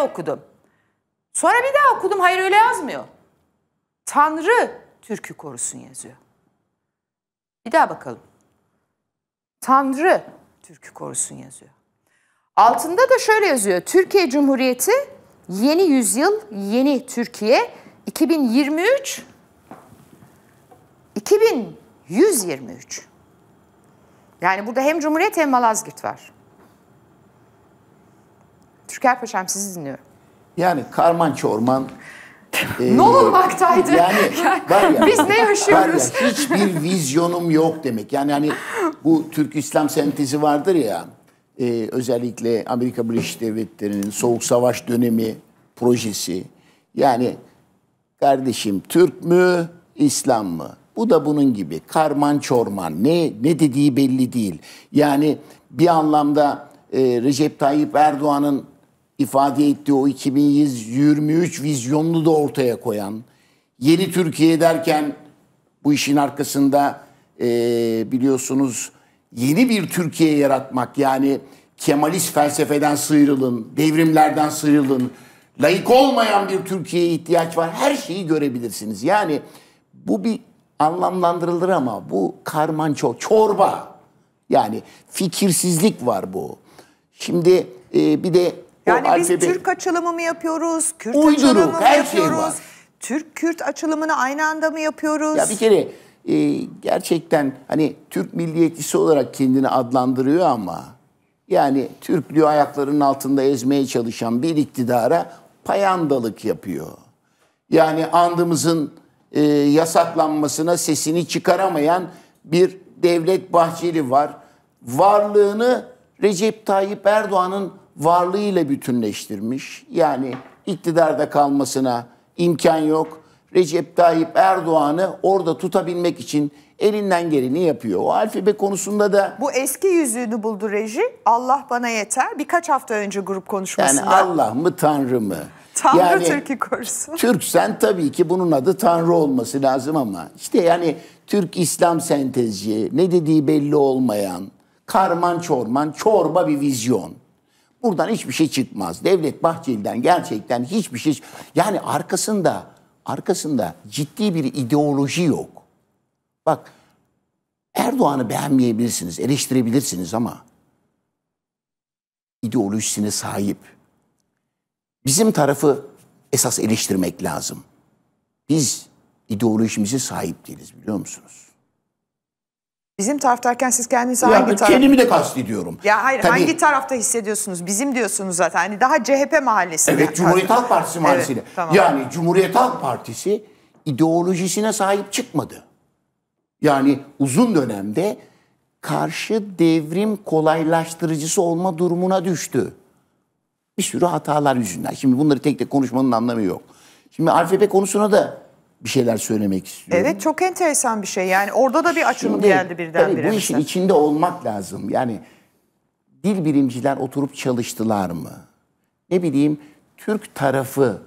okudum. Sonra bir daha okudum. Hayır öyle yazmıyor. Tanrı türkü korusun yazıyor. Bir daha bakalım. Tanrı türkü korusun yazıyor. Altında da şöyle yazıyor. Türkiye Cumhuriyeti yeni yüzyıl, yeni Türkiye 2023 2123. Yani burada hem Cumhuriyet hem Malazgirt var. Türker Paşam sizi dinliyorum. Yani karman çorman e, ne olmaktaydı? Yani, var biz ne yaşıyoruz? ya, hiçbir vizyonum yok demek. Yani hani bu Türk İslam sentezi vardır ya. E, özellikle Amerika Birleşik Devletleri'nin Soğuk Savaş dönemi projesi. Yani kardeşim Türk mü, İslam mı? Bu da bunun gibi karman çorman. Ne ne dediği belli değil. Yani bir anlamda e, Recep Tayyip Erdoğan'ın ifade ettiği o 2023 vizyonunu da ortaya koyan, yeni Türkiye derken bu işin arkasında e, biliyorsunuz yeni bir Türkiye yaratmak yani Kemalist felsefeden sıyrılın, devrimlerden sıyrılın, layık olmayan bir Türkiye'ye ihtiyaç var. Her şeyi görebilirsiniz. Yani bu bir anlamlandırılır ama bu karmanço, çorba. Yani fikirsizlik var bu. Şimdi e, bir de yani o biz Türk açılımı mı yapıyoruz, Kürt Uyduruk, açılımı mı şey yapıyoruz, şey var. Türk-Kürt açılımını aynı anda mı yapıyoruz? Ya bir kere e, gerçekten hani Türk milliyetçisi olarak kendini adlandırıyor ama yani Türklüğü ayaklarının altında ezmeye çalışan bir iktidara payandalık yapıyor. Yani andımızın e, yasaklanmasına sesini çıkaramayan bir Devlet Bahçeli var. Varlığını Recep Tayyip Erdoğan'ın varlığıyla bütünleştirmiş. Yani iktidarda kalmasına imkan yok. Recep Tayyip Erdoğan'ı orada tutabilmek için elinden geleni yapıyor. O alfabe konusunda da... Bu eski yüzüğünü buldu reji. Allah bana yeter. Birkaç hafta önce grup konuşmasında. Yani Allah mı Tanrı mı? Tanrı yani, Türk'ü korusun. sen tabii ki bunun adı Tanrı olması lazım ama. işte yani Türk-İslam sentezci, ne dediği belli olmayan, karman çorman, çorba bir vizyon. Buradan hiçbir şey çıkmaz. Devlet Bahçeli'den gerçekten hiçbir şey yani arkasında arkasında ciddi bir ideoloji yok. Bak Erdoğan'ı beğenmeyebilirsiniz, eleştirebilirsiniz ama ideolojisine sahip. Bizim tarafı esas eleştirmek lazım. Biz ideolojimize sahip değiliz biliyor musunuz? Bizim taraf derken siz kendinizi ya, hangi taraf? Kendimi de kastediyorum. Ya hayır Tabii, hangi tarafta hissediyorsunuz? Bizim diyorsunuz zaten. Hani daha CHP mahallesi. Evet Cumhuriyet Halk Partisi mahallesiyle. tamam. Yani Cumhuriyet Halk Partisi ideolojisine sahip çıkmadı. Yani uzun dönemde karşı devrim kolaylaştırıcısı olma durumuna düştü. Bir sürü hatalar yüzünden. Şimdi bunları tek tek konuşmanın anlamı yok. Şimdi alfabe konusuna da bir şeyler söylemek istiyorum. Evet çok enteresan bir şey. Yani orada da bir açılım Şimdi, geldi birdenbire. Tabii bu işin mesela. içinde olmak lazım. Yani dil bilimciler oturup çalıştılar mı? Ne bileyim Türk tarafı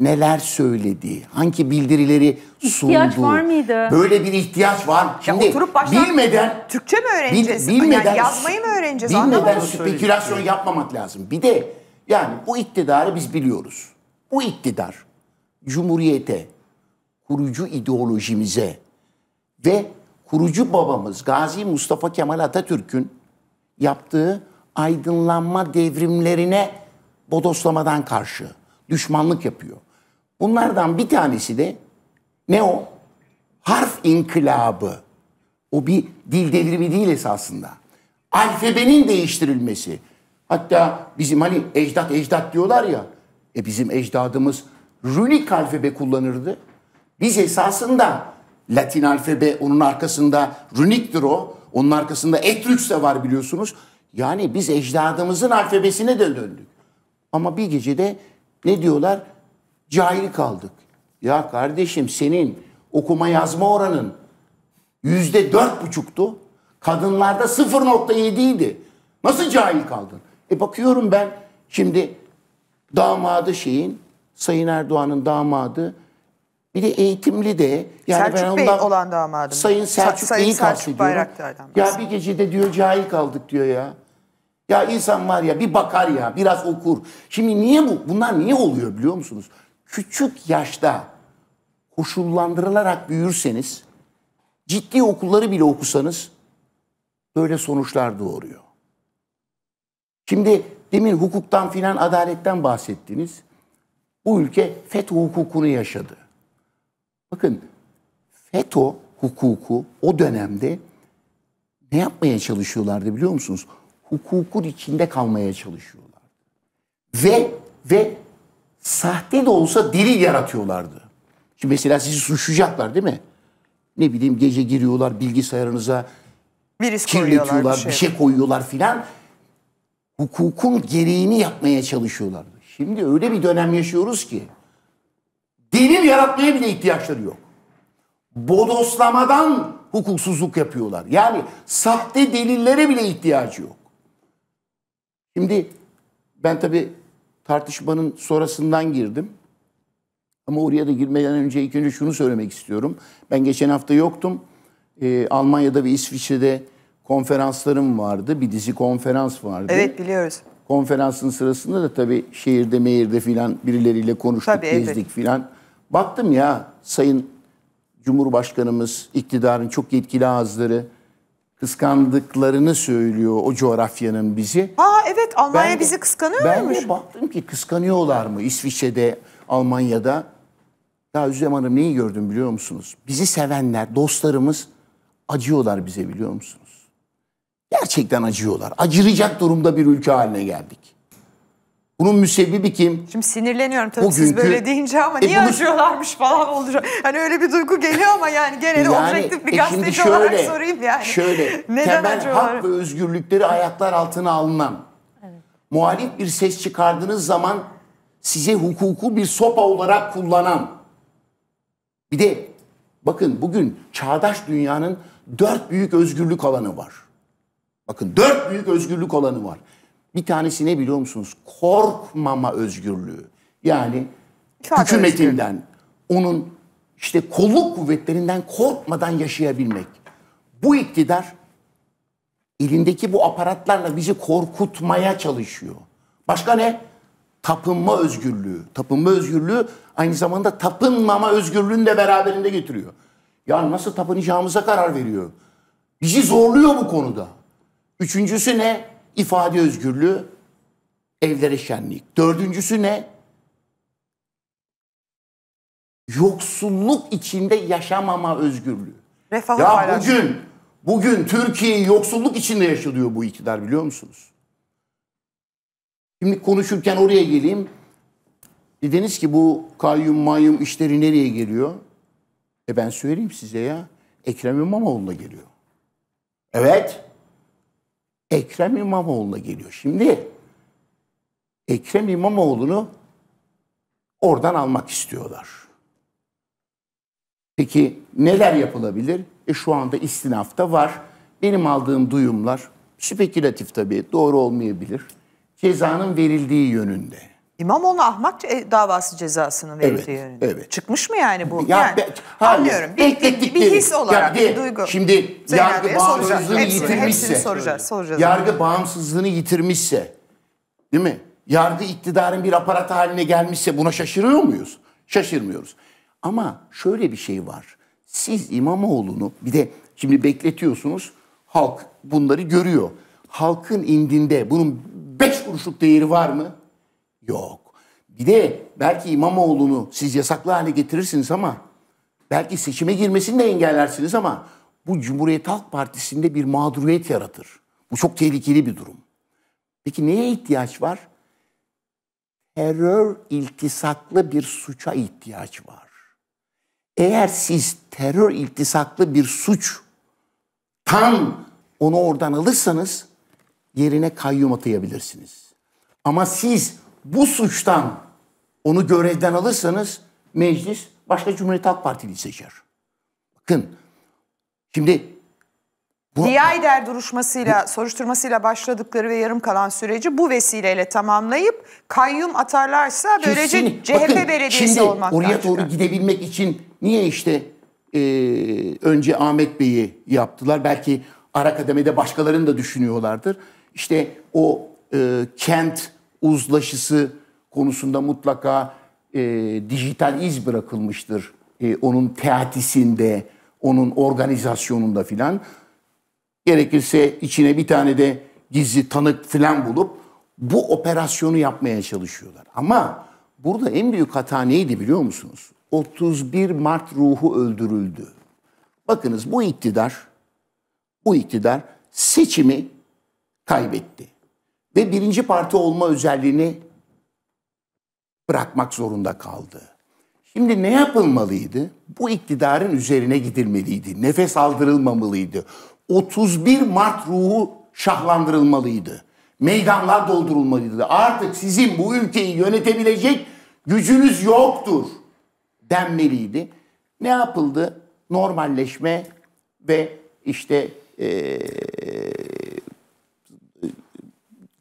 neler söyledi, hangi bildirileri sundu. İhtiyaç var mıydı? Böyle bir ihtiyaç var. Şimdi ya oturup baştan bilmeden Türkçe mi öğreneceğiz? bilmeden, yani yazmayı mı öğreneceğiz? Bilmeden spekülasyon yapmamak lazım. Bir de yani bu iktidarı biz biliyoruz. Bu iktidar Cumhuriyete kurucu ideolojimize ve kurucu babamız Gazi Mustafa Kemal Atatürk'ün yaptığı aydınlanma devrimlerine bodoslamadan karşı düşmanlık yapıyor. Bunlardan bir tanesi de ne o? Harf inkılabı. O bir dil devrimi değil esasında. Alfabenin değiştirilmesi. Hatta bizim hani ecdat ecdat diyorlar ya. E bizim ecdadımız rulik alfabe kullanırdı. Biz esasında Latin alfabe onun arkasında runiktir o. Onun arkasında Etrüks de var biliyorsunuz. Yani biz ecdadımızın alfabesine de döndük. Ama bir gecede ne diyorlar? Cahil kaldık. Ya kardeşim senin okuma yazma oranın yüzde dört buçuktu. Kadınlarda 0.7 idi. Nasıl cahil kaldın? E bakıyorum ben şimdi damadı şeyin, Sayın Erdoğan'ın damadı bir de eğitimli de. Yani Selçuk ben Bey olan damadım. Sayın Selçuk Sa- Bey'i kastediyorum. Ya bir gecede diyor cahil kaldık diyor ya. Ya insan var ya bir bakar ya biraz okur. Şimdi niye bu? Bunlar niye oluyor biliyor musunuz? Küçük yaşta koşullandırılarak büyürseniz ciddi okulları bile okusanız böyle sonuçlar doğuruyor. Şimdi demin hukuktan filan adaletten bahsettiniz. Bu ülke FETÖ hukukunu yaşadı. Bakın FETÖ hukuku o dönemde ne yapmaya çalışıyorlardı biliyor musunuz? Hukukun içinde kalmaya çalışıyorlardı. Ve ve sahte de olsa delil yaratıyorlardı. Şimdi mesela sizi suçlayacaklar değil mi? Ne bileyim gece giriyorlar bilgisayarınıza Virüs kirletiyorlar, bir şey, bir şey koyuyorlar filan. Hukukun gereğini yapmaya çalışıyorlardı. Şimdi öyle bir dönem yaşıyoruz ki Dinin yaratmaya bile ihtiyaçları yok. Bodoslamadan hukuksuzluk yapıyorlar. Yani sahte delillere bile ihtiyacı yok. Şimdi ben tabii tartışmanın sonrasından girdim. Ama oraya da girmeden önce ilk önce şunu söylemek istiyorum. Ben geçen hafta yoktum. Ee, Almanya'da ve İsviçre'de konferanslarım vardı. Bir dizi konferans vardı. Evet biliyoruz. Konferansın sırasında da tabii şehirde mehirde filan birileriyle konuştuk, tabii, gezdik evet. filan. Baktım ya Sayın Cumhurbaşkanımız, iktidarın çok yetkili ağızları kıskandıklarını söylüyor o coğrafyanın bizi. Aa evet Almanya ben, bizi kıskanıyor ben de baktım ki kıskanıyorlar mı İsviçre'de, Almanya'da. Ya Üzlem Hanım neyi gördüm biliyor musunuz? Bizi sevenler, dostlarımız acıyorlar bize biliyor musunuz? Gerçekten acıyorlar. Acıracak durumda bir ülke haline geldik. Bunun müsebbibi kim? Şimdi sinirleniyorum tabii o siz böyle deyince ama e niye bunu, acıyorlarmış falan olacak. Hani öyle bir duygu geliyor ama yani gene de yani, e objektif bir e gazeteci şöyle, olarak sorayım yani. Şöyle Neden temel acıyorlar? hak ve özgürlükleri ayaklar altına alınan evet. muhalif bir ses çıkardığınız zaman size hukuku bir sopa olarak kullanan bir de bakın bugün çağdaş dünyanın dört büyük özgürlük alanı var. Bakın dört büyük özgürlük alanı var. Bir tanesi ne biliyor musunuz? Korkmama özgürlüğü. Yani Çok hükümetinden, özgür. onun işte kolluk kuvvetlerinden korkmadan yaşayabilmek. Bu iktidar elindeki bu aparatlarla bizi korkutmaya çalışıyor. Başka ne? Tapınma özgürlüğü. Tapınma özgürlüğü aynı zamanda tapınmama özgürlüğünü de beraberinde getiriyor. Ya nasıl tapınacağımıza karar veriyor. Bizi zorluyor bu konuda. Üçüncüsü ne? ifade özgürlüğü, evlere şenlik. Dördüncüsü ne? Yoksulluk içinde yaşamama özgürlüğü. Refah ya paylaş. bugün, bugün Türkiye yoksulluk içinde yaşanıyor bu iktidar biliyor musunuz? Şimdi konuşurken oraya geleyim. Dediniz ki bu kayyum mayyum işleri nereye geliyor? E ben söyleyeyim size ya. Ekrem İmamoğlu'na geliyor. Evet. Ekrem İmamoğlu'na geliyor. Şimdi Ekrem İmamoğlu'nu oradan almak istiyorlar. Peki neler yapılabilir? E şu anda istinafta var. Benim aldığım duyumlar spekülatif tabii doğru olmayabilir. Cezanın verildiği yönünde. İmamoğlu ahmak e, davası cezasını verdiği evet, yönünde. Evet. Çıkmış mı yani bu? Ya, yani, be, hayır, anlıyorum. Bir, bir, bir his olarak ya, bir, bir duygu. Şimdi Zeynel yargı bağımsızlığını hepsini, yitirmişse. Hepsini soracağız, soracağız. Yargı bağımsızlığını yitirmişse değil mi? Yargı iktidarın bir aparat haline gelmişse buna şaşırıyor muyuz? Şaşırmıyoruz. Ama şöyle bir şey var. Siz İmamoğlu'nu bir de şimdi bekletiyorsunuz. Halk bunları görüyor. Halkın indinde bunun beş kuruşluk değeri var mı? Yok. Bir de belki İmamoğlu'nu siz yasaklı hale getirirsiniz ama belki seçime girmesini de engellersiniz ama bu Cumhuriyet Halk Partisi'nde bir mağduriyet yaratır. Bu çok tehlikeli bir durum. Peki neye ihtiyaç var? Terör iltisaklı bir suça ihtiyaç var. Eğer siz terör iltisaklı bir suç tam onu oradan alırsanız yerine kayyum atayabilirsiniz. Ama siz bu suçtan onu görevden alırsanız meclis başka Cumhuriyet Halk Partili seçer. Bakın şimdi bu, Diyayder duruşmasıyla, bu, soruşturmasıyla başladıkları ve yarım kalan süreci bu vesileyle tamamlayıp kayyum atarlarsa böylece kesin, CHP bakın, belediyesi şimdi olmaktan oraya doğru çıkar. gidebilmek için niye işte e, önce Ahmet Bey'i yaptılar? Belki ara kademede başkalarını da düşünüyorlardır. İşte o e, kent uzlaşısı konusunda mutlaka e, dijital iz bırakılmıştır. E, onun teatisinde, onun organizasyonunda filan. Gerekirse içine bir tane de gizli tanık filan bulup bu operasyonu yapmaya çalışıyorlar. Ama burada en büyük hata neydi biliyor musunuz? 31 Mart ruhu öldürüldü. Bakınız bu iktidar bu iktidar seçimi kaybetti ve birinci parti olma özelliğini bırakmak zorunda kaldı. Şimdi ne yapılmalıydı? Bu iktidarın üzerine gidilmeliydi. Nefes aldırılmamalıydı. 31 Mart ruhu şahlandırılmalıydı. Meydanlar doldurulmalıydı. Artık sizin bu ülkeyi yönetebilecek gücünüz yoktur denmeliydi. Ne yapıldı? Normalleşme ve işte ee,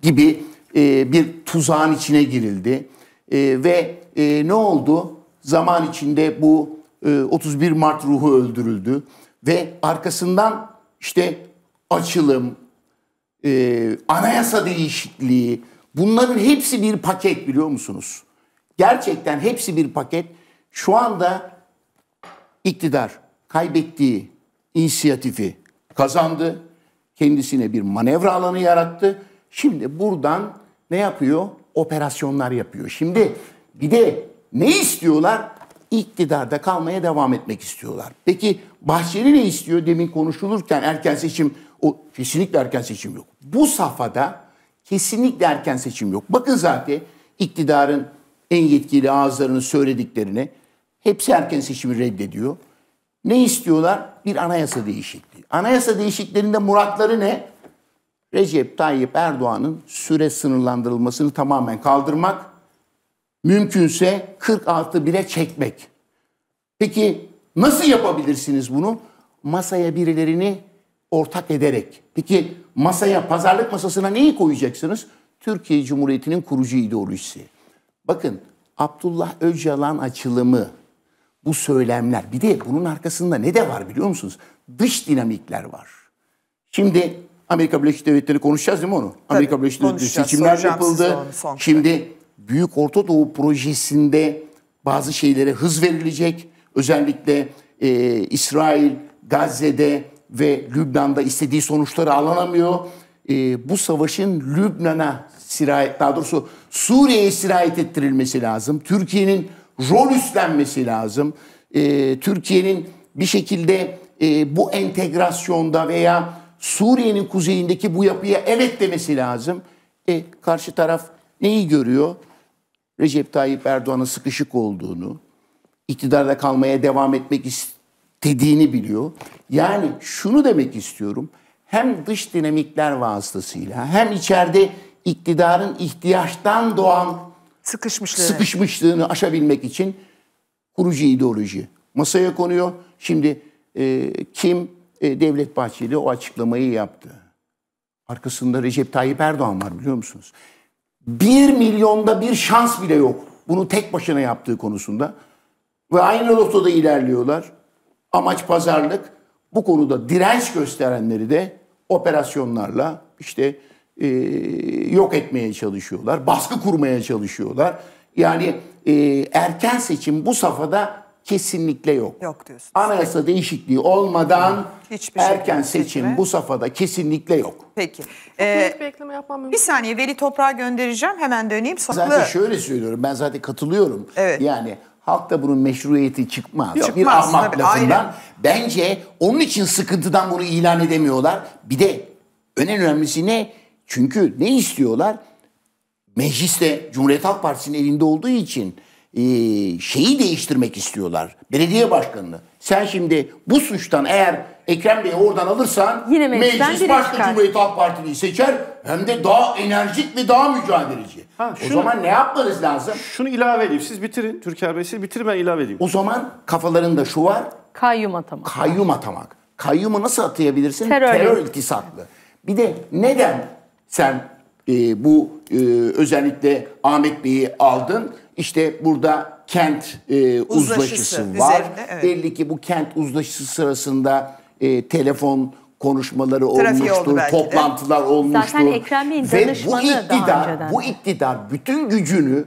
gibi e, bir tuzağın içine girildi. E, ve e, ne oldu? Zaman içinde bu e, 31 Mart ruhu öldürüldü. Ve arkasından işte açılım, e, anayasa değişikliği bunların hepsi bir paket biliyor musunuz? Gerçekten hepsi bir paket. Şu anda iktidar kaybettiği inisiyatifi kazandı. Kendisine bir manevra alanı yarattı Şimdi buradan ne yapıyor? Operasyonlar yapıyor. Şimdi bir de ne istiyorlar? İktidarda kalmaya devam etmek istiyorlar. Peki Bahçeli ne istiyor? Demin konuşulurken erken seçim, o kesinlikle erken seçim yok. Bu safhada kesinlikle erken seçim yok. Bakın zaten iktidarın en yetkili ağızlarının söylediklerini hepsi erken seçimi reddediyor. Ne istiyorlar? Bir anayasa değişikliği. Anayasa değişikliklerinde muratları ne? Recep Tayyip Erdoğan'ın süre sınırlandırılmasını tamamen kaldırmak, mümkünse 40 artı çekmek. Peki nasıl yapabilirsiniz bunu? Masaya birilerini ortak ederek. Peki masaya, pazarlık masasına neyi koyacaksınız? Türkiye Cumhuriyeti'nin kurucu ideolojisi. Bakın Abdullah Öcalan açılımı, bu söylemler. Bir de bunun arkasında ne de var biliyor musunuz? Dış dinamikler var. Şimdi Amerika Birleşik Devletleri konuşacağız değil mi onu? Tabii, Amerika Birleşik Devletleri seçimler yapıldı. Son Şimdi Büyük Orta Doğu projesinde bazı şeylere hız verilecek. Özellikle e, İsrail, Gazze'de ve Lübnan'da istediği sonuçları alamıyor. E, bu savaşın Lübnan'a sirayet, daha doğrusu Suriye'ye sirayet ettirilmesi lazım. Türkiye'nin rol üstlenmesi lazım. E, Türkiye'nin bir şekilde e, bu entegrasyonda veya Suriye'nin kuzeyindeki bu yapıya evet demesi lazım. E karşı taraf neyi görüyor? Recep Tayyip Erdoğan'ın sıkışık olduğunu, iktidarda kalmaya devam etmek istediğini biliyor. Yani şunu demek istiyorum. Hem dış dinamikler vasıtasıyla hem içeride iktidarın ihtiyaçtan doğan sıkışmışlığı sıkışmışlığını aşabilmek için kurucu ideoloji masaya konuyor. Şimdi e, kim e, Devlet Bahçeli o açıklamayı yaptı. Arkasında Recep Tayyip Erdoğan var biliyor musunuz? Bir milyonda bir şans bile yok. Bunu tek başına yaptığı konusunda. Ve aynı rotada ilerliyorlar. Amaç pazarlık. Bu konuda direnç gösterenleri de operasyonlarla işte e, yok etmeye çalışıyorlar. Baskı kurmaya çalışıyorlar. Yani e, erken seçim bu safhada kesinlikle yok. Yok diyorsun. Anayasa değişikliği olmadan Hiçbir şey erken şekilde seçim seçime. bu safhada kesinlikle yok. Peki. Ee, Net bir yapmam bir saniye Veli toprağa göndereceğim. Hemen döneyim. Saklı. Zaten şöyle söylüyorum ben zaten katılıyorum. Evet. Yani halk da bunun meşruiyeti çıkmaz. Yok, bir çıkmaz, ahmak tabii, lafından. aynen. Bence onun için sıkıntıdan bunu ilan edemiyorlar. Bir de en önemlisi ne? Çünkü ne istiyorlar? Mecliste Cumhuriyet Halk Partisi'nin elinde olduğu için ee, şeyi değiştirmek istiyorlar. Belediye başkanını. Sen şimdi bu suçtan eğer Ekrem Bey'i oradan alırsan Yine meclis başka çıkar. Cumhuriyet Halk Partili'yi seçer hem de daha enerjik ve daha mücadeleci. Ha, şunu, o zaman ne yapmanız lazım? Şunu ilave edeyim. Siz bitirin Türker Bey. Siz bitirin ben ilave edeyim. O zaman kafalarında şu var. Kayyum atamak. Kayyum atamak. Kayyumu nasıl atayabilirsin? Terör, Terör iltisaklı. Bir de neden sen e, bu e, özellikle Ahmet Bey'i aldın? İşte burada kent e, uzlaşısı, uzlaşısı var. evet. Belli ki bu kent uzlaşısı sırasında e, telefon konuşmaları Trafiği olmuştur, toplantılar de. olmuştur. Zaten Ekrem Bey'in Ve bu iktidar, bu iktidar bütün gücünü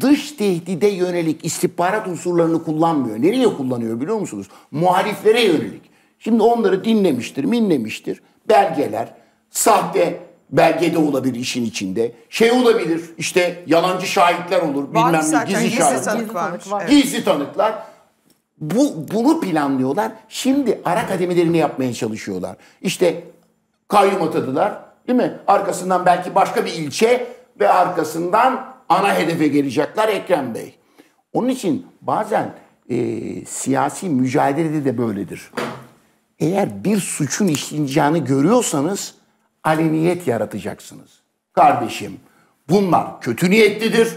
dış tehdide yönelik istihbarat unsurlarını kullanmıyor. Nereye kullanıyor biliyor musunuz? Muhaliflere yönelik. Şimdi onları dinlemiştir, minlemiştir. Belgeler, sahte belge de olabilir işin içinde. Şey olabilir işte yalancı şahitler olur bilmem ne gizli şahitler. Tanık varmış. Gizli tanıklar. Bu, bunu planlıyorlar. Şimdi ara kademelerini yapmaya çalışıyorlar. İşte kayyum atadılar değil mi? Arkasından belki başka bir ilçe ve arkasından ana hedefe gelecekler Ekrem Bey. Onun için bazen e, siyasi mücadelede de böyledir. Eğer bir suçun işleneceğini görüyorsanız aleniyet yaratacaksınız. Kardeşim bunlar kötü niyetlidir.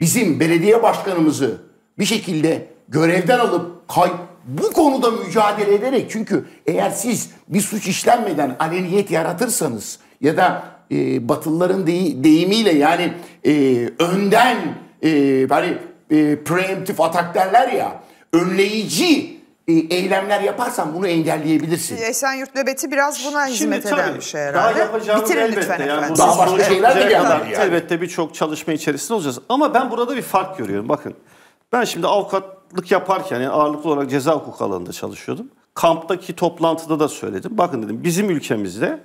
Bizim belediye başkanımızı bir şekilde görevden alıp kay bu konuda mücadele ederek çünkü eğer siz bir suç işlenmeden aleniyet yaratırsanız ya da e, batılıların dey- deyimiyle yani e, önden e, hani e, preemptif atak derler ya önleyici e, eylemler yaparsan bunu engelleyebilirsin. Esenyurt nöbeti biraz buna Şimdi hizmet tabii, eden bir şey herhalde. Daha Bitirin elbette. Lütfen yani efendim. Daha başka şeyler de gelmez yani. Elbette birçok çalışma içerisinde olacağız. Ama ben burada bir fark görüyorum. Bakın ben şimdi avukatlık yaparken yani ağırlıklı olarak ceza hukuk alanında çalışıyordum. Kamptaki toplantıda da söyledim. Bakın dedim bizim ülkemizde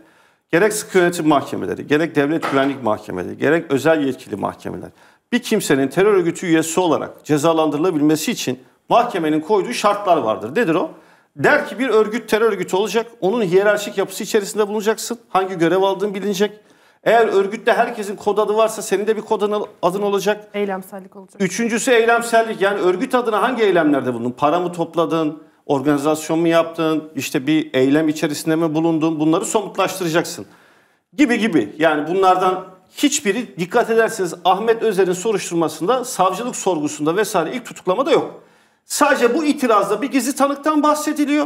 gerek sıkı yönetim mahkemeleri, gerek devlet güvenlik mahkemeleri, gerek özel yetkili mahkemeler bir kimsenin terör örgütü üyesi olarak cezalandırılabilmesi için mahkemenin koyduğu şartlar vardır. Nedir o? Der ki bir örgüt terör örgütü olacak. Onun hiyerarşik yapısı içerisinde bulunacaksın. Hangi görev aldığın bilinecek. Eğer örgütte herkesin kod adı varsa senin de bir kod adın olacak. Eylemsellik olacak. Üçüncüsü eylemsellik. Yani örgüt adına hangi eylemlerde bulundun? Para mı topladın? Organizasyon mu yaptın? İşte bir eylem içerisinde mi bulundun? Bunları somutlaştıracaksın. Gibi gibi. Yani bunlardan hiçbiri dikkat ederseniz Ahmet Özer'in soruşturmasında, savcılık sorgusunda vesaire ilk tutuklamada yok. Sadece bu itirazda bir gizli tanıktan bahsediliyor.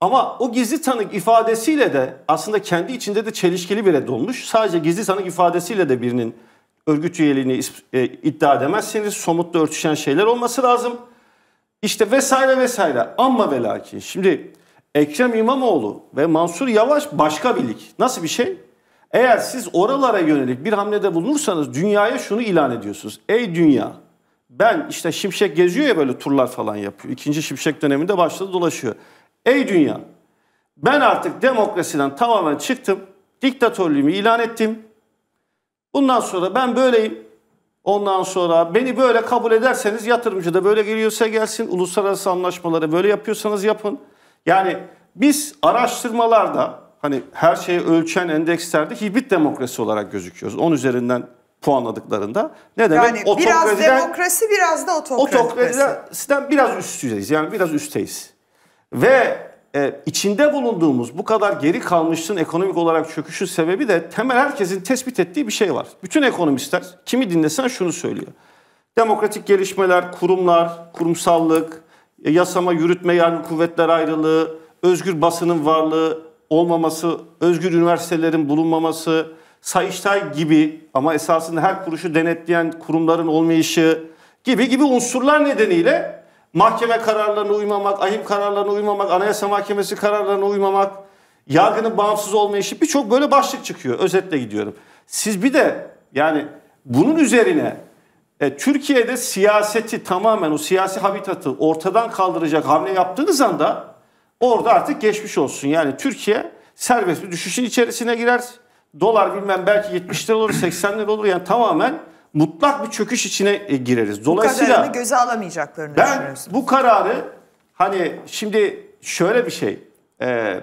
Ama o gizli tanık ifadesiyle de aslında kendi içinde de çelişkili bir red olmuş. Sadece gizli tanık ifadesiyle de birinin örgüt üyeliğini e, iddia edemezsiniz. Somutla örtüşen şeyler olması lazım. İşte vesaire vesaire. Amma ve lakin. Şimdi Ekrem İmamoğlu ve Mansur Yavaş başka bir Nasıl bir şey? Eğer siz oralara yönelik bir hamlede bulunursanız dünyaya şunu ilan ediyorsunuz. Ey dünya ben işte Şimşek geziyor ya böyle turlar falan yapıyor. İkinci Şimşek döneminde başladı dolaşıyor. Ey dünya ben artık demokrasiden tamamen çıktım. Diktatörlüğümü ilan ettim. Bundan sonra ben böyleyim. Ondan sonra beni böyle kabul ederseniz yatırımcı da böyle geliyorsa gelsin. Uluslararası anlaşmaları böyle yapıyorsanız yapın. Yani biz araştırmalarda hani her şeyi ölçen endekslerde hibrit demokrasi olarak gözüküyoruz. 10 üzerinden puanladıklarında. Ne demek? Yani biraz demokrasi biraz da otokrasi. Otokrasiden biraz üstüyüz. Yani biraz üstteyiz. Ve e, içinde bulunduğumuz bu kadar geri kalmışlığın ekonomik olarak çöküşü sebebi de temel herkesin tespit ettiği bir şey var. Bütün ekonomistler kimi dinlesen şunu söylüyor. Demokratik gelişmeler, kurumlar, kurumsallık, e, yasama, yürütme, yargı kuvvetler ayrılığı, özgür basının varlığı, olmaması, özgür üniversitelerin bulunmaması, Sayıştay gibi ama esasında her kuruşu denetleyen kurumların olmayışı gibi gibi unsurlar nedeniyle mahkeme kararlarına uymamak, ahim kararlarına uymamak, anayasa mahkemesi kararlarına uymamak, yargının bağımsız olmayışı birçok böyle başlık çıkıyor. Özetle gidiyorum. Siz bir de yani bunun üzerine e, Türkiye'de siyaseti tamamen o siyasi habitatı ortadan kaldıracak hamle yaptığınız anda orada artık geçmiş olsun. Yani Türkiye serbest bir düşüşün içerisine girer dolar bilmem belki 70 lira olur 80 lira olur yani tamamen mutlak bir çöküş içine e, gireriz. Dolayısıyla bu göze alamayacaklarını ben bu kararı hani şimdi şöyle bir şey e,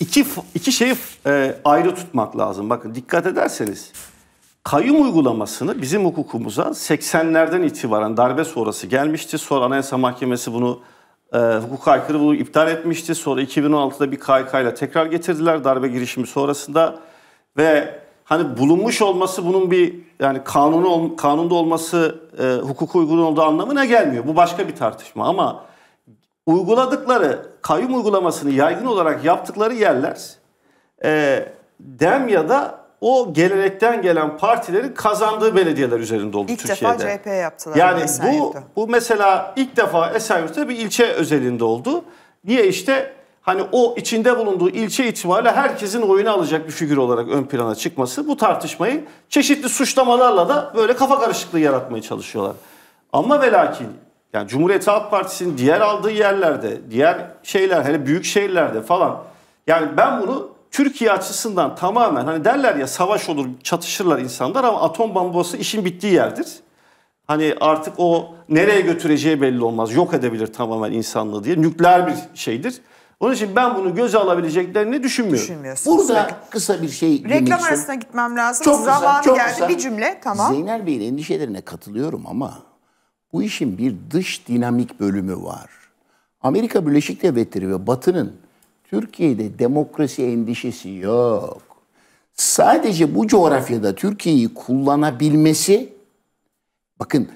iki, iki şeyi e, ayrı tutmak lazım. Bakın dikkat ederseniz kayyum uygulamasını bizim hukukumuza 80'lerden itibaren darbe sonrası gelmişti. Sonra Anayasa Mahkemesi bunu e, ee, hukuka aykırı bunu iptal etmişti. Sonra 2016'da bir KHK ile tekrar getirdiler darbe girişimi sonrasında ve hani bulunmuş olması bunun bir yani kanunu kanunda olması e, hukuka uygun olduğu anlamına gelmiyor. Bu başka bir tartışma ama uyguladıkları kayyum uygulamasını yaygın olarak yaptıkları yerler e, dem ya da o gelenekten gelen partilerin kazandığı belediyeler üzerinde oldu ilk Türkiye'de. İlk defa CHP yaptılar. Yani bu, bu mesela ilk defa Esenyurt'ta bir ilçe özelinde oldu. Niye işte hani o içinde bulunduğu ilçe itibariyle herkesin oyunu alacak bir figür olarak ön plana çıkması bu tartışmayı çeşitli suçlamalarla da böyle kafa karışıklığı yaratmaya çalışıyorlar. Ama ve lakin yani Cumhuriyet Halk Partisi'nin diğer aldığı yerlerde, diğer şeyler hani büyük şehirlerde falan yani ben bunu Türkiye açısından tamamen hani derler ya savaş olur çatışırlar insanlar ama atom bombası işin bittiği yerdir. Hani artık o nereye götüreceği belli olmaz. Yok edebilir tamamen insanlığı diye. Nükleer bir şeydir. Onun için ben bunu göze alabileceklerini düşünmüyorum. Burada Peki. kısa bir şey Reklam arasına gitmem lazım. Çok Zamanı güzel, çok geldi. Güzel. Bir cümle tamam. Zeynel Bey'in endişelerine katılıyorum ama bu işin bir dış dinamik bölümü var. Amerika Birleşik Devletleri ve Batı'nın Türkiye'de demokrasi endişesi yok. Sadece bu coğrafyada Türkiye'yi kullanabilmesi bakın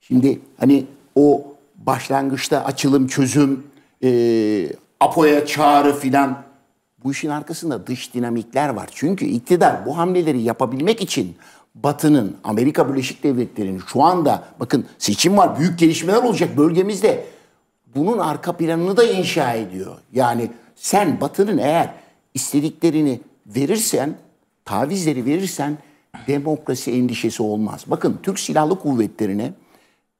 şimdi hani o başlangıçta açılım çözüm e, APO'ya çağrı filan bu işin arkasında dış dinamikler var. Çünkü iktidar bu hamleleri yapabilmek için Batı'nın, Amerika Birleşik Devletleri'nin şu anda bakın seçim var, büyük gelişmeler olacak bölgemizde. Bunun arka planını da inşa ediyor. Yani sen Batı'nın eğer istediklerini verirsen, tavizleri verirsen demokrasi endişesi olmaz. Bakın Türk Silahlı Kuvvetleri'ne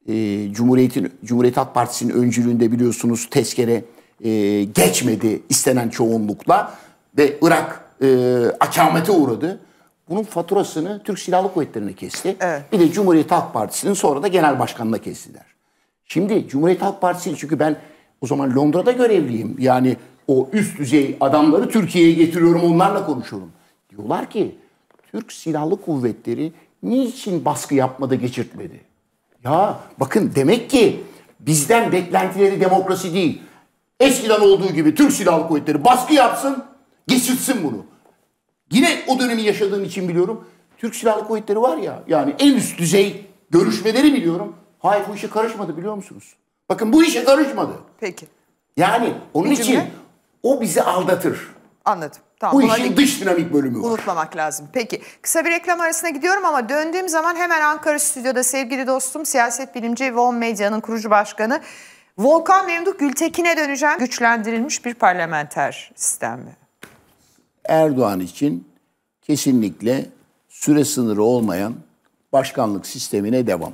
e, Cumhuriyet'in Cumhuriyet Halk Partisi'nin öncülüğünde biliyorsunuz tezkere e, geçmedi istenen çoğunlukla ve Irak e, akamete uğradı. Bunun faturasını Türk Silahlı Kuvvetleri'ne kesti. Evet. Bir de Cumhuriyet Halk Partisi'nin sonra da genel başkanına kestiler. Şimdi Cumhuriyet Halk Partisi çünkü ben o zaman Londra'da görevliyim. Yani o üst düzey adamları Türkiye'ye getiriyorum onlarla konuşuyorum. Diyorlar ki Türk Silahlı Kuvvetleri niçin baskı yapmadı geçirtmedi? Ya bakın demek ki bizden beklentileri demokrasi değil. Eskiden olduğu gibi Türk Silahlı Kuvvetleri baskı yapsın, geçirtsin bunu. Yine o dönemi yaşadığım için biliyorum. Türk Silahlı Kuvvetleri var ya yani en üst düzey görüşmeleri biliyorum. Hayır bu işe karışmadı biliyor musunuz? Bakın bu işe karışmadı. Peki. Yani onun Peki için mi? O bizi aldatır. Anladım. Tamam, Bu işin bir... dış dinamik bölümü var. Unutmamak lazım. Peki kısa bir reklam arasına gidiyorum ama döndüğüm zaman hemen Ankara Stüdyo'da sevgili dostum siyaset bilimci Von Medya'nın kurucu başkanı Volkan Memduh Gültekin'e döneceğim. Güçlendirilmiş bir parlamenter sistem mi? Erdoğan için kesinlikle süre sınırı olmayan başkanlık sistemine devam.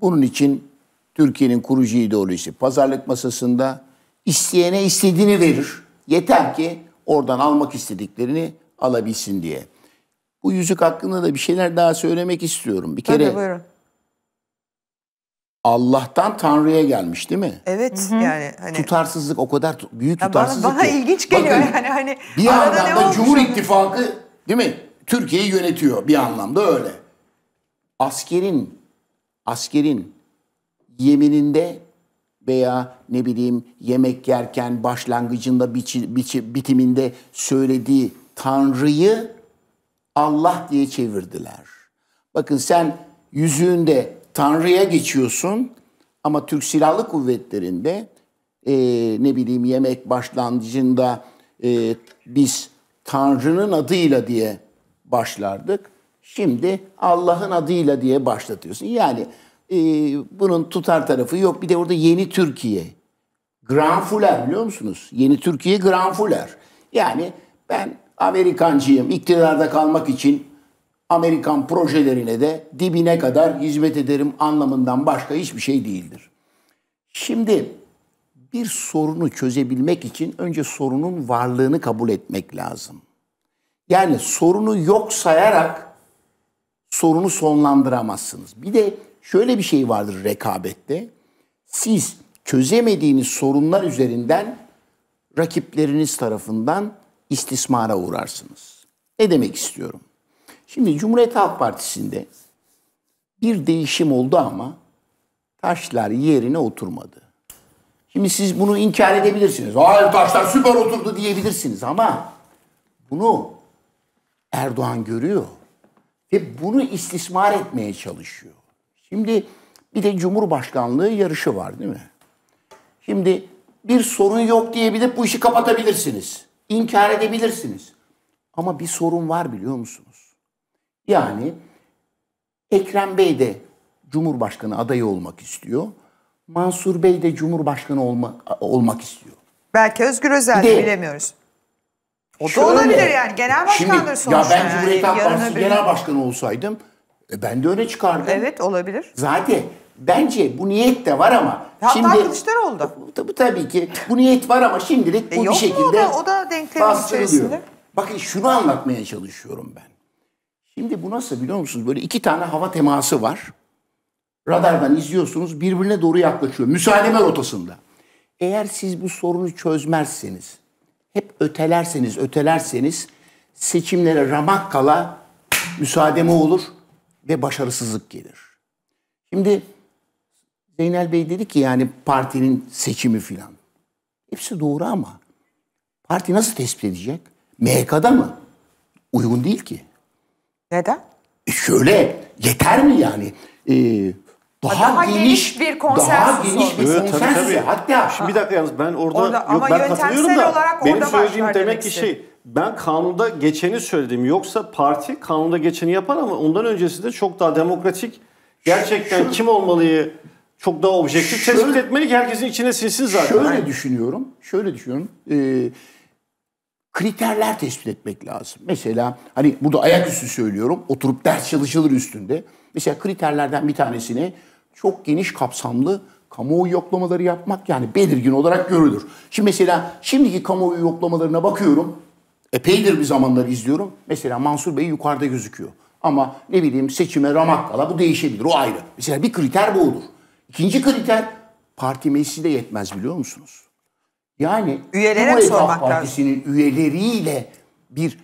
Bunun için Türkiye'nin kurucu ideolojisi pazarlık masasında isteyene istediğini verir. Yeter ki oradan almak istediklerini alabilsin diye. Bu yüzük hakkında da bir şeyler daha söylemek istiyorum. Bir kere Tabii, buyurun. Allah'tan Tanrı'ya gelmiş değil mi? Evet Hı -hı. yani hani tutarsızlık o kadar büyük tutarsızlık. Bana, bana ilginç geliyor Bakın, yani hani bir anlamda da Cumhur olmuş? İttifakı değil mi? Türkiye'yi yönetiyor bir anlamda öyle. Askerin askerin yemininde veya ne bileyim yemek yerken başlangıcında biçi, biçi, bitiminde söylediği Tanrı'yı Allah diye çevirdiler. Bakın sen yüzüğünde Tanrı'ya geçiyorsun ama Türk Silahlı Kuvvetleri'nde e, ne bileyim yemek başlangıcında e, biz Tanrı'nın adıyla diye başlardık. Şimdi Allah'ın adıyla diye başlatıyorsun. Yani e, bunun tutar tarafı yok. Bir de orada Yeni Türkiye. Granfuler biliyor musunuz? Yeni Türkiye Granfuler. Yani ben Amerikancıyım. İktidarda kalmak için Amerikan projelerine de dibine kadar hizmet ederim anlamından başka hiçbir şey değildir. Şimdi bir sorunu çözebilmek için önce sorunun varlığını kabul etmek lazım. Yani sorunu yok sayarak sorunu sonlandıramazsınız. Bir de şöyle bir şey vardır rekabette. Siz çözemediğiniz sorunlar üzerinden rakipleriniz tarafından istismara uğrarsınız. Ne demek istiyorum? Şimdi Cumhuriyet Halk Partisi'nde bir değişim oldu ama taşlar yerine oturmadı. Şimdi siz bunu inkar edebilirsiniz. Hayır taşlar süper oturdu diyebilirsiniz ama bunu Erdoğan görüyor ve bunu istismar etmeye çalışıyor. Şimdi bir de Cumhurbaşkanlığı yarışı var değil mi? Şimdi bir sorun yok diyebilip bu işi kapatabilirsiniz. İnkar edebilirsiniz. Ama bir sorun var biliyor musunuz? Yani Ekrem Bey de Cumhurbaşkanı adayı olmak istiyor. Mansur Bey de Cumhurbaşkanı olma, olmak istiyor. Belki Özgür Özel de, bilemiyoruz. O da şöyle, olabilir yani genel başkandır şimdi, sonuçta. Ya ben Cumhuriyet Halk Partisi genel başkanı olsaydım e, ben de öyle çıkardım. Evet olabilir. Zaten bence bu niyet de var ama. Hatta şimdi, Kılıçdaroğlu da. Tabii, tabii ki bu niyet var ama şimdilik e, bu e, bir şekilde o da, o da denklemin içerisinde. Bakın şunu anlatmaya çalışıyorum ben. Şimdi bu nasıl biliyor musunuz? Böyle iki tane hava teması var. Radardan izliyorsunuz birbirine doğru yaklaşıyor. Müsaademe rotasında. Eğer siz bu sorunu çözmezseniz, hep ötelerseniz, ötelerseniz seçimlere ramak kala müsaademe olur ve başarısızlık gelir. Şimdi Zeynel Bey dedi ki yani partinin seçimi filan. Hepsi doğru ama parti nasıl tespit edecek? MHK'da mı? Uygun değil ki. Neden? E şöyle yeter mi yani? Ee, daha, daha geniş, geniş bir konsensüs daha geniş bir evet, konsensüs. Tabii, tabii. Hatta şimdi bir dakika yalnız ben orada, orada yok ben katılıyorum da olarak benim söylediğim demek ki şey ben kanunda geçeni söyledim. Yoksa parti kanunda geçeni yapar ama ondan öncesinde çok daha demokratik gerçekten şu, kim olmalıyı çok daha objektif şöyle, tespit etmeli ki herkesin içine sinsin zaten. Şöyle düşünüyorum. Şöyle düşünüyorum. Ee, kriterler tespit etmek lazım. Mesela hani burada ayaküstü söylüyorum. Oturup ders çalışılır üstünde. Mesela kriterlerden bir tanesini çok geniş kapsamlı kamuoyu yoklamaları yapmak yani belirgin olarak görülür. Şimdi mesela şimdiki kamuoyu yoklamalarına bakıyorum epeydir bir zamanları izliyorum. Mesela Mansur Bey yukarıda gözüküyor. Ama ne bileyim seçime ramak kala bu değişebilir. O ayrı. Mesela bir kriter bu olur. İkinci kriter parti meclisi de yetmez biliyor musunuz? Yani Üyelere sormak Partisi'nin lazım. üyeleriyle bir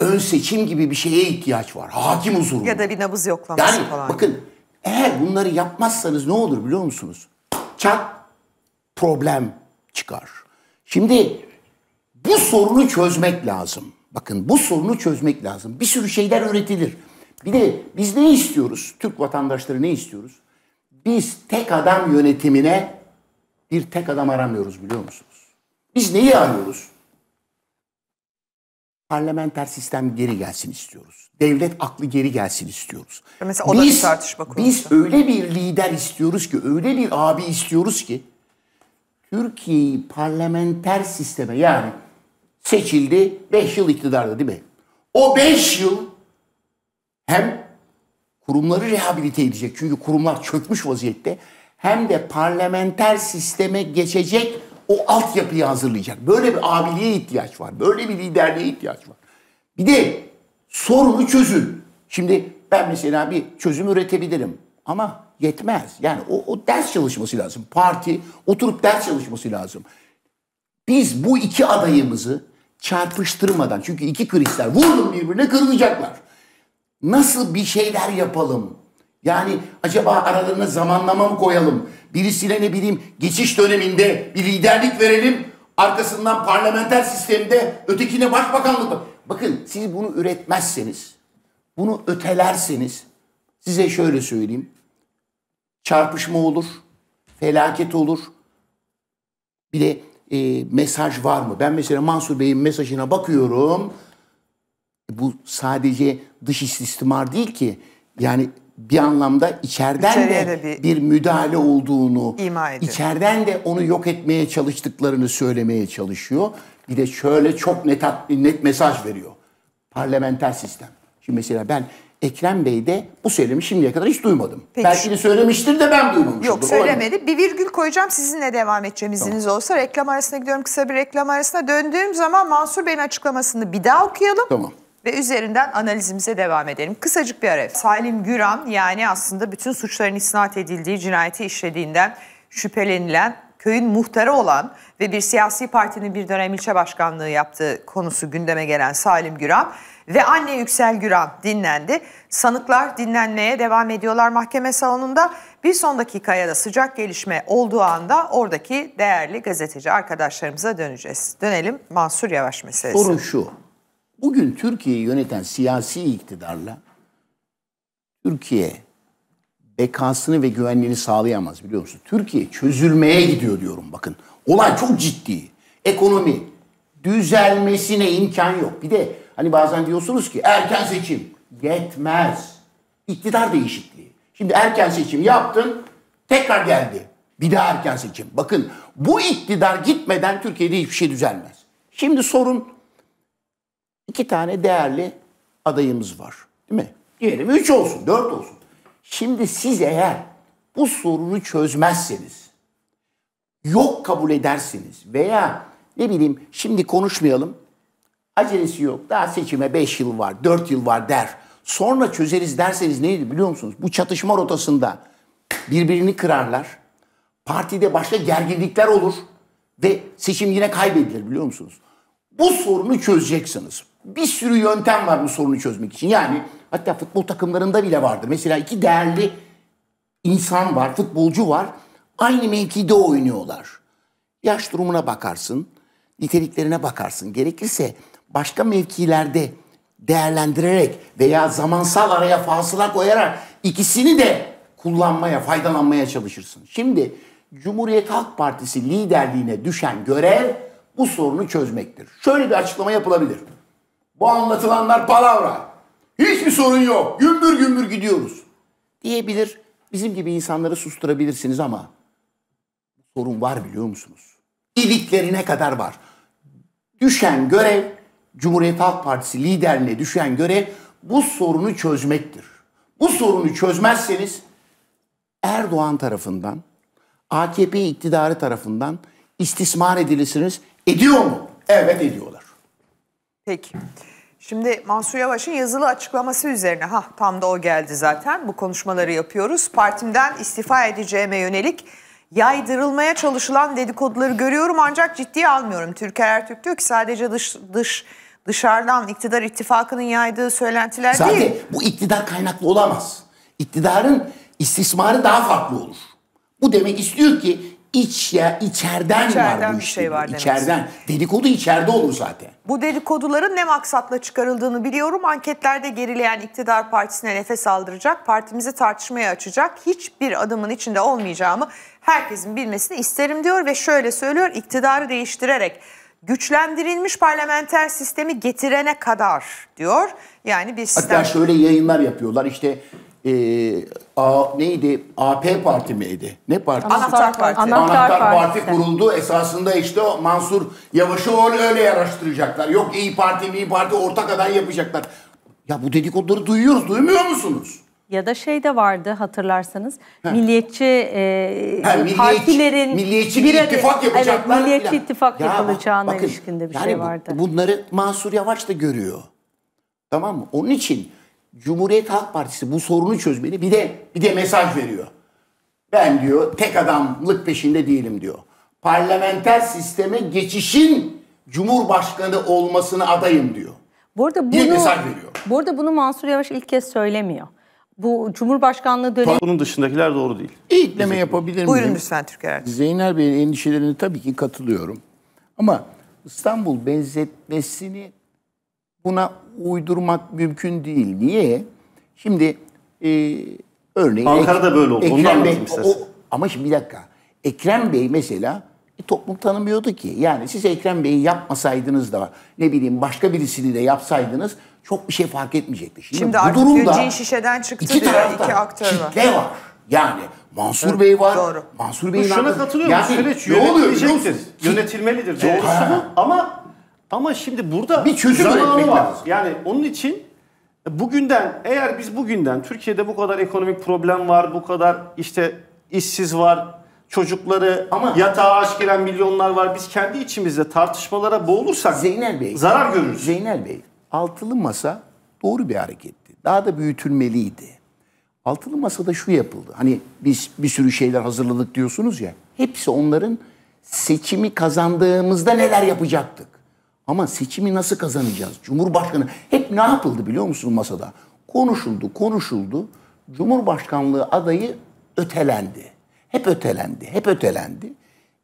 ön seçim gibi bir şeye ihtiyaç var. Hakim huzuru. Ya da bir nabız yoklaması yani, falan. Bakın eğer bunları yapmazsanız ne olur biliyor musunuz? Çat problem çıkar. Şimdi bu sorunu çözmek lazım. Bakın bu sorunu çözmek lazım. Bir sürü şeyler öğretilir. Bir de biz ne istiyoruz? Türk vatandaşları ne istiyoruz? Biz tek adam yönetimine bir tek adam aramıyoruz biliyor musunuz? Biz neyi arıyoruz? Parlamenter sistem geri gelsin istiyoruz. Devlet aklı geri gelsin istiyoruz. E mesela o da biz, bir tartışma konusu. Biz öyle bir lider istiyoruz ki, öyle bir abi istiyoruz ki Türkiye'yi parlamenter sisteme yani seçildi. 5 yıl iktidarda değil mi? O 5 yıl hem kurumları rehabilite edecek çünkü kurumlar çökmüş vaziyette hem de parlamenter sisteme geçecek o altyapıyı hazırlayacak. Böyle bir abiliğe ihtiyaç var. Böyle bir liderliğe ihtiyaç var. Bir de sorunu çözün. Şimdi ben mesela bir çözüm üretebilirim ama yetmez. Yani o, o ders çalışması lazım. Parti oturup ders çalışması lazım. Biz bu iki adayımızı çarpıştırmadan. Çünkü iki krizler vurdum birbirine kırılacaklar. Nasıl bir şeyler yapalım? Yani acaba aralarına zamanlama mı koyalım? Birisine ne bileyim geçiş döneminde bir liderlik verelim. Arkasından parlamenter sistemde ötekine başbakanlık. Bakın siz bunu üretmezseniz, bunu ötelerseniz size şöyle söyleyeyim. Çarpışma olur, felaket olur. Bir de e, mesaj var mı? Ben mesela Mansur Bey'in mesajına bakıyorum. Bu sadece dış istismar değil ki. Yani bir anlamda içeriden de, de bir, bir müdahale olduğunu, içeriden de onu yok etmeye çalıştıklarını söylemeye çalışıyor. Bir de şöyle çok net net mesaj veriyor. Parlamenter sistem. Şimdi mesela ben Ekrem Bey de bu söylemi şimdiye kadar hiç duymadım. Peki. Belki de söylemiştir de ben duymamışımdır. Yok söylemedi. Bir virgül koyacağım sizinle devam edeceğim izniniz tamam. olsa. Reklam arasına gidiyorum kısa bir reklam arasına. Döndüğüm zaman Mansur Bey'in açıklamasını bir daha okuyalım. Tamam ve üzerinden analizimize devam edelim. Kısacık bir ara. Salim Güram yani aslında bütün suçların isnat edildiği cinayeti işlediğinden şüphelenilen köyün muhtarı olan ve bir siyasi partinin bir dönem ilçe başkanlığı yaptığı konusu gündeme gelen Salim Güram ve anne Yüksel Güran dinlendi. Sanıklar dinlenmeye devam ediyorlar mahkeme salonunda. Bir son dakikaya da sıcak gelişme olduğu anda oradaki değerli gazeteci arkadaşlarımıza döneceğiz. Dönelim Mansur Yavaş meselesi. Sorun şu. Bugün Türkiye'yi yöneten siyasi iktidarla Türkiye bekasını ve güvenliğini sağlayamaz biliyor musun? Türkiye çözülmeye gidiyor diyorum bakın. Olay çok ciddi. Ekonomi düzelmesine imkan yok. Bir de Hani bazen diyorsunuz ki erken seçim. Yetmez. İktidar değişikliği. Şimdi erken seçim yaptın tekrar geldi. Bir daha erken seçim. Bakın bu iktidar gitmeden Türkiye'de hiçbir şey düzelmez. Şimdi sorun iki tane değerli adayımız var. Değil mi? Diyelim üç olsun, dört olsun. Şimdi siz eğer bu sorunu çözmezseniz, yok kabul edersiniz veya ne bileyim şimdi konuşmayalım Acelesi yok. Daha seçime 5 yıl var, 4 yıl var der. Sonra çözeriz derseniz neydi biliyor musunuz? Bu çatışma rotasında birbirini kırarlar. Partide başka gerginlikler olur ve seçim yine kaybedilir biliyor musunuz? Bu sorunu çözeceksiniz. Bir sürü yöntem var bu sorunu çözmek için. Yani hatta futbol takımlarında bile vardır. Mesela iki değerli insan var, futbolcu var. Aynı mevkide oynuyorlar. Yaş durumuna bakarsın, niteliklerine bakarsın. Gerekirse başka mevkilerde değerlendirerek veya zamansal araya fasıla koyarak ikisini de kullanmaya, faydalanmaya çalışırsın. Şimdi Cumhuriyet Halk Partisi liderliğine düşen görev bu sorunu çözmektir. Şöyle bir açıklama yapılabilir. Bu anlatılanlar palavra. Hiçbir sorun yok. Gümbür gümbür gidiyoruz. Diyebilir. Bizim gibi insanları susturabilirsiniz ama sorun var biliyor musunuz? İliklerine kadar var. Düşen görev Cumhuriyet Halk Partisi liderine düşen göre bu sorunu çözmektir. Bu sorunu çözmezseniz Erdoğan tarafından, AKP iktidarı tarafından istismar edilirsiniz. Ediyor mu? Evet ediyorlar. Peki. Şimdi Mansur Yavaş'ın yazılı açıklaması üzerine ha tam da o geldi zaten. Bu konuşmaları yapıyoruz. Partimden istifa edeceğime yönelik yaydırılmaya çalışılan dedikoduları görüyorum ancak ciddiye almıyorum. Türker Ertürk diyor ki sadece dış dış dışarıdan iktidar ittifakının yaydığı söylentiler Zaten değil. Zaten bu iktidar kaynaklı olamaz. İktidarın istismarı daha farklı olur. Bu demek istiyor ki iç ya içeriden, içeriden var bu işte. Şey var içeriden. Şey Demez. Dedikodu içeride olur zaten. Bu dedikoduların ne maksatla çıkarıldığını biliyorum. Anketlerde gerileyen iktidar partisine nefes aldıracak, partimizi tartışmaya açacak, hiçbir adımın içinde olmayacağımı herkesin bilmesini isterim diyor ve şöyle söylüyor İktidarı değiştirerek güçlendirilmiş parlamenter sistemi getirene kadar diyor. Yani bir sistem... Hatta şöyle yayınlar yapıyorlar işte e, a, neydi AP parti miydi? Ne parti? Anahtar, Parti. Anahtar, Anahtar Parti, parti kuruldu. Esasında işte Mansur Yavaş'ı öyle öyle araştıracaklar Yok İyi Parti, İyi Parti ortak aday yapacaklar. Ya bu dedikoduları duyuyoruz, duymuyor musunuz? Ya da şey de vardı hatırlarsanız ha. milliyetçi e, ha, milliyetçi, partilerin milliyetçi bir, bir ittifak yapacaklar. Evet, milliyetçi falan. ittifak ya yapılacağına bakın, ilişkinde bir yani şey vardı. Bunları Mansur Yavaş da görüyor. Tamam mı? Onun için Cumhuriyet Halk Partisi bu sorunu çözmeli. Bir de bir de mesaj veriyor. Ben diyor tek adamlık peşinde değilim diyor. Parlamenter sisteme geçişin Cumhurbaşkanı olmasını adayım diyor. Bu arada bunu, bir mesaj veriyor. Bu arada bunu Mansur Yavaş ilk kez söylemiyor bu Cumhurbaşkanlığı dönemi... Bunun dışındakiler doğru değil. İlk yapabilir miyim? Buyurun lütfen Türker. Zeynel Bey'in endişelerine tabii ki katılıyorum. Ama İstanbul benzetmesini buna uydurmak mümkün değil. Niye? Şimdi e, örneğin... Ankara'da böyle oldu. Ekrem Bey, o, ama şimdi bir dakika. Ekrem Bey mesela e, toplum tanımıyordu ki. Yani siz Ekrem Bey'i yapmasaydınız da ne bileyim başka birisini de yapsaydınız çok bir şey fark etmeyecekti. Şimdi, Şimdi bu artık durumda şişeden çıktı iki diyor, tarafta iki aktör var. Kitle var. Yani Mansur evet, Bey var. Doğru. Mansur Bey'in Şuna katılıyorum. Yani, süreç yönetilmeyecektir. Yönetilmelidir. Doğrusu bu. Ama ama şimdi burada bir çözüm zamanı var. Lazım. Yani onun için bugünden eğer biz bugünden Türkiye'de bu kadar ekonomik problem var, bu kadar işte işsiz var, çocukları ama yatağa aç giren milyonlar var. Biz kendi içimizde tartışmalara boğulursak Zeynel Bey, zarar görürüz. Zeynel Bey altılı masa doğru bir hareketti. Daha da büyütülmeliydi. Altılı masada şu yapıldı. Hani biz bir sürü şeyler hazırladık diyorsunuz ya. Hepsi onların seçimi kazandığımızda neler yapacaktık. Ama seçimi nasıl kazanacağız? Cumhurbaşkanı hep ne yapıldı biliyor musunuz masada? Konuşuldu, konuşuldu. Cumhurbaşkanlığı adayı ötelendi. Hep ötelendi, hep ötelendi.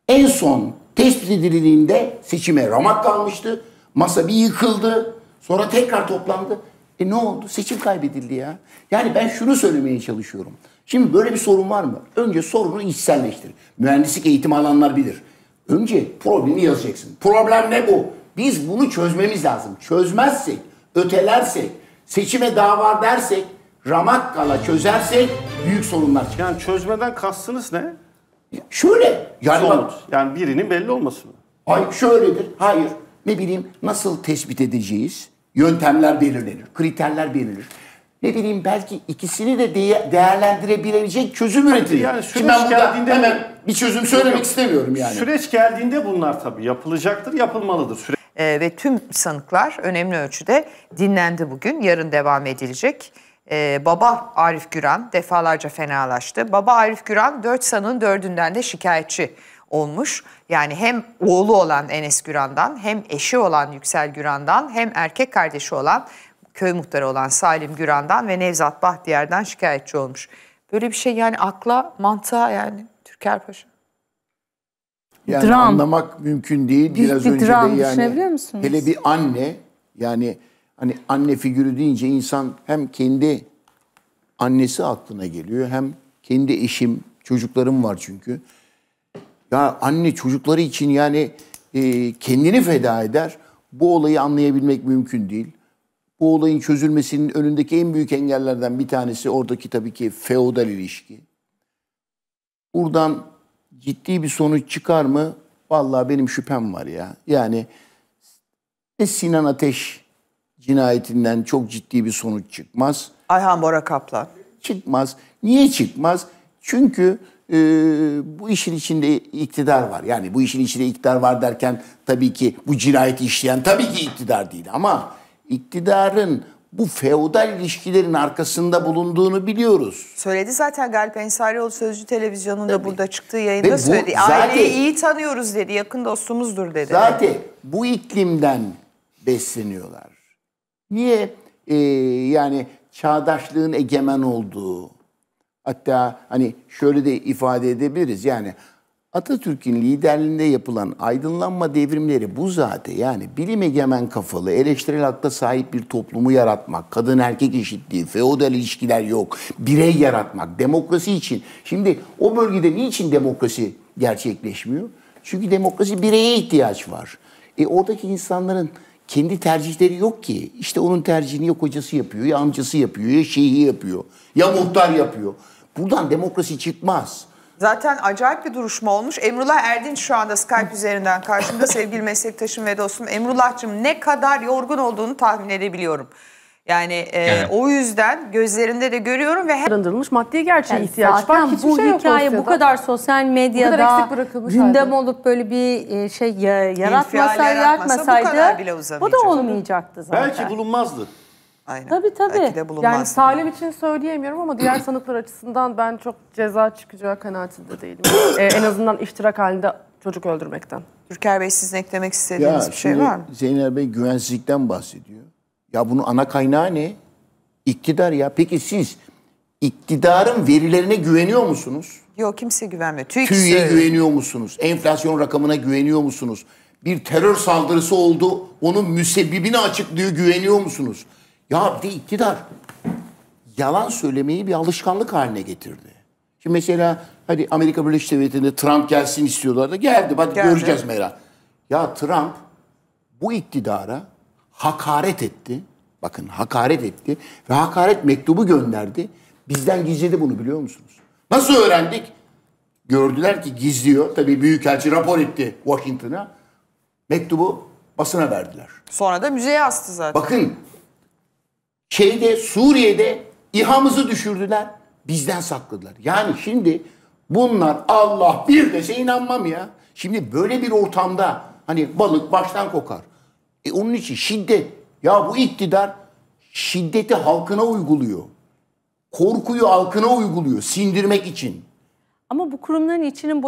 En son tespit edildiğinde seçime ramak kalmıştı. Masa bir yıkıldı. Sonra tekrar toplandı. E ne oldu? Seçim kaybedildi ya. Yani ben şunu söylemeye çalışıyorum. Şimdi böyle bir sorun var mı? Önce sorunu içselleştir. Mühendislik eğitim alanlar bilir. Önce problemi yazacaksın. Problem ne bu? Biz bunu çözmemiz lazım. Çözmezsek, ötelersek, seçime dava dersek, ramak kala çözersek büyük sorunlar çıkar. Yani çözmeden kastınız ne? Şöyle. Yani Sonuç. Bak, yani birinin belli olması mı? Hayır şöyledir. Hayır. Ne bileyim nasıl tespit edeceğiz? Yöntemler belirlenir, kriterler belirlenir. Ne bileyim belki ikisini de, de değerlendirebilecek çözüm üretilir. Yani süreç Şimdi ben geldiğinde hemen bir çözüm söylemek istemiyorum yani. Süreç geldiğinde bunlar tabii yapılacaktır, yapılmalıdır. Süre ee, ve tüm sanıklar önemli ölçüde dinlendi bugün. Yarın devam edilecek. Ee, baba Arif Güran defalarca fenalaştı. Baba Arif Güran 4 sanığın 4'ünden de şikayetçi olmuş. Yani hem oğlu olan Enes Güran'dan hem eşi olan Yüksel Güran'dan hem erkek kardeşi olan köy muhtarı olan Salim Güran'dan ve Nevzat Bahtiyar'dan şikayetçi olmuş. Böyle bir şey yani akla, mantığa yani Türker Paşa. Yani dram. anlamak mümkün değil. Büyük Biraz bir önce dram. de yani musunuz? hele bir anne yani hani anne figürü deyince insan hem kendi annesi aklına geliyor hem kendi eşim, çocuklarım var çünkü. Ya anne çocukları için yani e, kendini feda eder. Bu olayı anlayabilmek mümkün değil. Bu olayın çözülmesinin önündeki en büyük engellerden bir tanesi oradaki tabii ki feodal ilişki. Buradan ciddi bir sonuç çıkar mı? Vallahi benim şüphem var ya. Yani e Sinan Ateş cinayetinden çok ciddi bir sonuç çıkmaz. Ayhan Bora Kaplan. Çıkmaz. Niye çıkmaz? Çünkü e, bu işin içinde iktidar var. Yani bu işin içinde iktidar var derken tabii ki bu cinayeti işleyen tabii ki iktidar değil. Ama iktidarın bu feodal ilişkilerin arkasında bulunduğunu biliyoruz. Söyledi zaten Galip Ensarioğlu Sözcü Televizyonu'nda Tabii. burada çıktığı yayında bu, söyledi. Zaten, Aileyi iyi tanıyoruz dedi, yakın dostumuzdur dedi. Zaten bu iklimden besleniyorlar. Niye? Ee, yani çağdaşlığın egemen olduğu, Hatta hani şöyle de ifade edebiliriz yani Atatürk'ün liderliğinde yapılan aydınlanma devrimleri bu zaten. Yani bilim egemen kafalı, eleştirel hatta sahip bir toplumu yaratmak, kadın erkek eşitliği, feodal ilişkiler yok, birey yaratmak, demokrasi için. Şimdi o bölgede niçin demokrasi gerçekleşmiyor? Çünkü demokrasi bireye ihtiyaç var. E oradaki insanların kendi tercihleri yok ki. İşte onun tercihini ya kocası yapıyor, ya amcası yapıyor, ya şeyhi yapıyor, ya muhtar yapıyor. Buradan demokrasi çıkmaz. Zaten acayip bir duruşma olmuş. Emrullah Erdinç şu anda Skype üzerinden karşımda sevgili meslektaşım ve dostum. Emrullah'cığım ne kadar yorgun olduğunu tahmin edebiliyorum. Yani e, evet. o yüzden gözlerinde de görüyorum ve her... Arındırılmış maddi gerçeğe yani ihtiyaç var. bu şey hikaye bu kadar sosyal medyada kadar gündem halde. olup böyle bir e, şey yaratmasa, yaratmasaydı bu, bu da olmayacaktı zaten. Belki bulunmazdı. Aynen. Tabii tabii. Belki de Yani Salim için söyleyemiyorum ama diğer sanıklar açısından ben çok ceza çıkacağı kanaatinde değilim. ee, en azından iştirak halinde çocuk öldürmekten. Türker Bey sizin eklemek istediğiniz ya, bir şey var mı? Zeynel Bey güvensizlikten bahsediyor. Ya bunun ana kaynağı ne? İktidar ya. Peki siz iktidarın verilerine güveniyor musunuz? Yok kimse güvenmiyor. TÜİK güveniyor musunuz? Enflasyon rakamına güveniyor musunuz? Bir terör saldırısı oldu. Onun müsebbibini açıklıyor. Güveniyor musunuz? Ya bir iktidar yalan söylemeyi bir alışkanlık haline getirdi. Şimdi mesela hadi Amerika Birleşik Devletleri'nde Trump gelsin istiyorlar geldi. Bak göreceğiz merak. Ya Trump bu iktidara hakaret etti. Bakın hakaret etti ve hakaret mektubu gönderdi. Bizden gizledi bunu biliyor musunuz? Nasıl öğrendik? Gördüler ki gizliyor. Tabii Büyükelçi rapor etti Washington'a. Mektubu basına verdiler. Sonra da müzeye astı zaten. Bakın şeyde Suriye'de İHA'mızı düşürdüler. Bizden sakladılar. Yani şimdi bunlar Allah bir dese inanmam ya. Şimdi böyle bir ortamda hani balık baştan kokar. E onun için şiddet. Ya bu iktidar şiddeti halkına uyguluyor. Korkuyu halkına uyguluyor sindirmek için. Ama bu kurumların içinin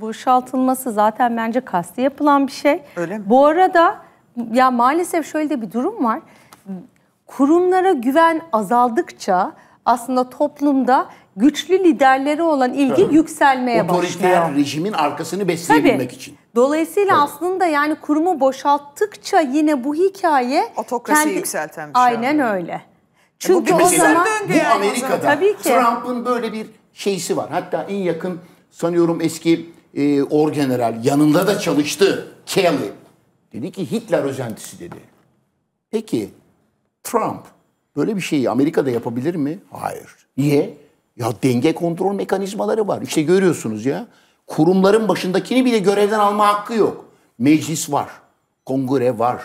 boşaltılması zaten bence kasti yapılan bir şey. Öyle mi? Bu arada ya maalesef şöyle de bir durum var kurumlara güven azaldıkça aslında toplumda güçlü liderlere olan ilgi Tabii. yükselmeye Otoriter başlıyor. Otoriter rejimin arkasını besleyebilmek Tabii. için. Dolayısıyla Tabii. aslında yani kurumu boşalttıkça yine bu hikaye otokrasi kendi... yükselten bir şey. Aynen yani. öyle. Çünkü e bu, o zaman bu Amerika'da Trump'ın böyle bir şeysi var. Hatta en yakın sanıyorum eski e, orgeneral yanında da çalıştı Kelly. Dedi ki Hitler özentisi dedi. Peki Trump böyle bir şeyi Amerika'da yapabilir mi? Hayır. Niye? Ya denge kontrol mekanizmaları var. İşte görüyorsunuz ya. Kurumların başındakini bile görevden alma hakkı yok. Meclis var. Kongre var.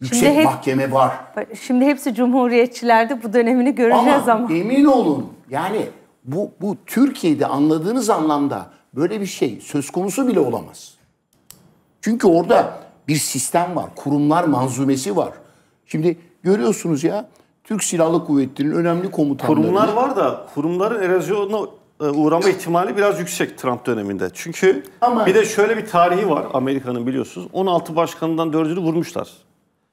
Yüksek hep, mahkeme var. Şimdi hepsi cumhuriyetçilerde bu dönemini göreceğiz ama. ama. emin olun yani bu, bu Türkiye'de anladığınız anlamda böyle bir şey söz konusu bile olamaz. Çünkü orada bir sistem var, kurumlar manzumesi var. Şimdi Görüyorsunuz ya Türk Silahlı Kuvvetleri'nin önemli komutanları. Kurumlar var da kurumların erozyona e, uğrama ihtimali biraz yüksek Trump döneminde. Çünkü Ama... bir de şöyle bir tarihi var Amerika'nın biliyorsunuz. 16 başkanından 4'ünü vurmuşlar.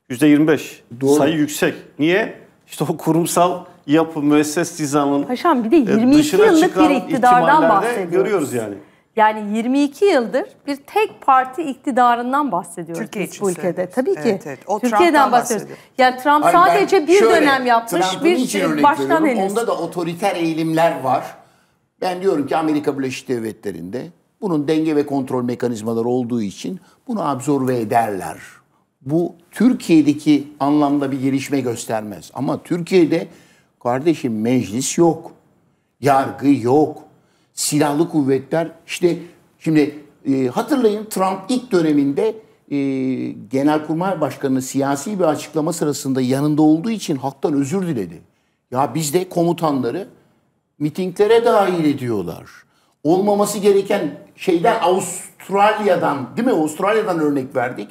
%25. Doğru. Sayı yüksek. Niye? İşte o kurumsal yapı, müesses nizamın Paşam bir de 22 e, yıllık bir iktidardan bahsediyoruz. Görüyoruz yani. Yani 22 yıldır bir tek parti iktidarından bahsediyoruz Türkiye biz bu ülkede. Tabii ki. Evet, evet. O Türkiye'den bahsediyoruz. bahsediyoruz. Yani Trump Hayır, sadece bir şöyle, dönem yapmış, Trump'ın bir şey baştan henüz. Onda da otoriter eğilimler var. Ben diyorum ki Amerika Birleşik Devletleri'nde bunun denge ve kontrol mekanizmaları olduğu için bunu absorbe ederler. Bu Türkiye'deki anlamda bir gelişme göstermez. Ama Türkiye'de kardeşim meclis yok, yargı yok, silahlı kuvvetler işte şimdi e, hatırlayın Trump ilk döneminde e, Genelkurmay Başkanı siyasi bir açıklama sırasında yanında olduğu için halktan özür diledi. Ya biz de komutanları mitinglere dahil ediyorlar. Olmaması gereken şeyden Avustralya'dan değil mi? Avustralya'dan örnek verdik.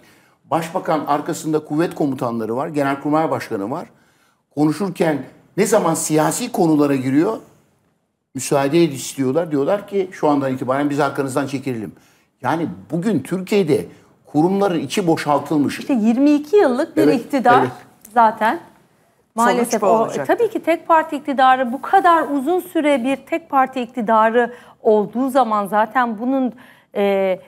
Başbakan arkasında kuvvet komutanları var, genelkurmay başkanı var. Konuşurken ne zaman siyasi konulara giriyor? müsaade istiyorlar. Diyorlar ki şu andan itibaren biz arkanızdan çekilelim. Yani bugün Türkiye'de kurumların içi boşaltılmış. İşte 22 yıllık bir evet, iktidar evet. zaten maalesef o tabii ki tek parti iktidarı bu kadar uzun süre bir tek parti iktidarı olduğu zaman zaten bunun e,